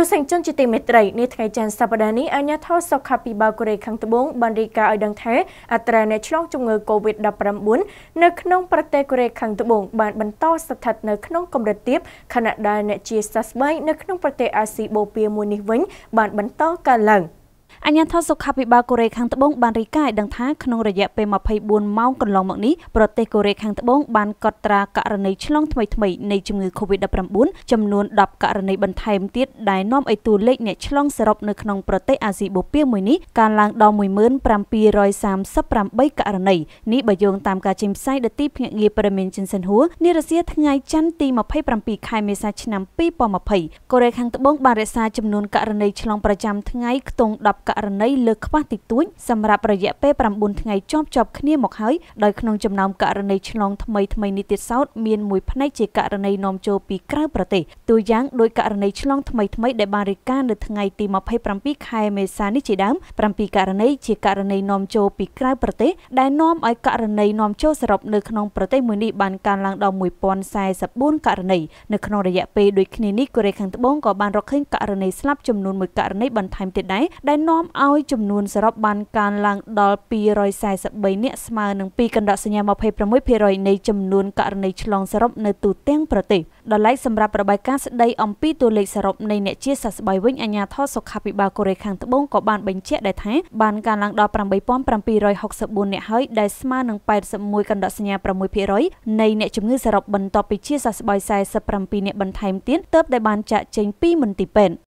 ទស្សនិកជនជាទីមេត្រីនេះថ្ងៃច័ន្ទសប្តាហ៍នេះអាជ្ញាធរសុខាភិបាលកូរ៉េខាងត្បូងបានរាយការណ៍ឲ្យដឹងថាអត្រាអ្នកឆ្លងជំងឺ Covid-19 នៅក្នុងប្រទេសកូរ៉េខាងត្បូងបានបន្តស្ថិតនៅក្នុងកម្រិតទាប ខណៈដែលអ្នកជាសះស្បើយនៅក្នុងប្រទេសអាស៊ីបូព៌ាមួយនេះវិញបានបន្តកើនឡើង។អញ្ញាធិសុខាភិបាលកូរ៉េខាងត្បូងបានរីកាឲ្យដឹងថាក្នុងរយៈពេល24ម៉ោងកន្លងមកនេះប្រទេសកូរ៉េខាងត្បូងបានកត់ត្រាករណីឆ្លងថ្មីថ្មីនៃជំងឺ Covid-19 ចំនួន10ករណីបន្ថែមទៀតដែលនាំឲ្យតួលេខអ្នកឆ្លងសរុបនៅក្នុងប្រទេសអាស៊ីបូព៌ាមួយនេះកើនឡើងដល់1738ករណីនេះបើយោងតាមការចេញផ្សាយដោយទីភ្នាក់ងារព័ត៌មានចិនសិនហួរនារសៀលថ្ងៃច័ន្ទទី27ខែមេសាឆ្នាំ2020កូរ៉េខាងត្បូងបានរក្សាចំនួនករណីឆ្លងប្រចាំថ្ងៃខ្ទង់10ប់ករណីលើខ្វះតិចតួចសម្រាប់រយៈពេល9ថ្ងៃជាប់ជាប់គ្នាមកហើយដោយក្នុងចំណោមករណីឆ្លងថ្មីថ្មីនេះទៀតសោតមានមួយផ្នែកជាករណីនាំចូលពីក្រៅប្រទេសទូយ៉ាងដោយករណីឆ្លងថ្មីថ្មីដែលបានរាយការណ៍នៅថ្ងៃទី27ខែមេសានេះជាដើម7ករណីជាករណីនាំចូលពីក្រៅប្រទេស ដែលនាំឲ្យករណីនាំចូលសរុបនៅក្នុងប្រទេសមួយនេះបានកើនឡើងដល់1044ករណីនៅក្នុងរយៈពេលដូចគ្នានេះកូរ៉េខាងត្បូងក៏បានរកឃើញករណីស្លាប់ចំនួន1ករណីបន្ថែមទៀតដែរដែលនាំឲ្យចំនួនសរុបបានកើនឡើងដល់243នាក់ស្មើនឹងពីកណ្ដាសញ្ញា26%នៃចំនួនករណីឆ្លងសរុបនៅទូទាំងប្រទេសដល់ឡែកសម្រាប់ប្របាយការណ៍ស្ដីអំពីតួលេខសរុបនៃអ្នកជាសះស្បើយវិញអាជ្ញាធរសុខាភិបាលកូរ៉េខាងត្បូងក៏បានបញ្ជាក់ដែរថាបានកើនឡើងដល់8764នាក់ហើយដែលស្មើនឹង81កណ្ដាសញ្ញា6%នៃអ្នកជំងឺសរុបបន្ទាប់ពីជាសះស្បើយ47នាក់បន្ថែមទៀតទើបដែលបានចាក់ចេញពីមន្ទីរពេទ្យ